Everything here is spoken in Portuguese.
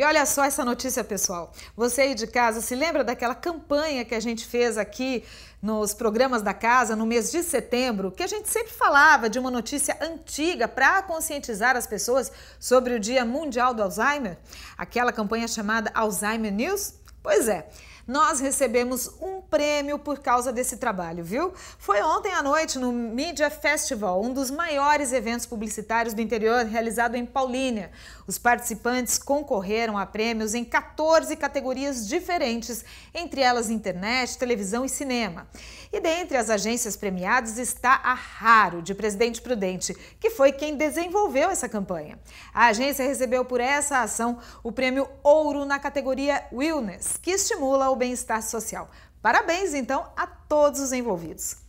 E olha só essa notícia, pessoal. Você aí de casa se lembra daquela campanha que a gente fez aqui nos programas da casa no mês de setembro, que a gente sempre falava de uma notícia antiga para conscientizar as pessoas sobre o Dia Mundial do Alzheimer? Aquela campanha chamada Alzheimer News? Pois é, nós recebemos um prêmio por causa desse trabalho, viu? Foi ontem à noite no Media Festival, um dos maiores eventos publicitários do interior realizado em Paulínia. Os participantes concorreram a prêmios em 14 categorias diferentes, entre elas internet, televisão e cinema. E dentre as agências premiadas está a Raro, de Presidente Prudente, que foi quem desenvolveu essa campanha. A agência recebeu por essa ação o prêmio Ouro na categoria Wellness, que estimula o bem-estar social. Parabéns, então, a todos os envolvidos.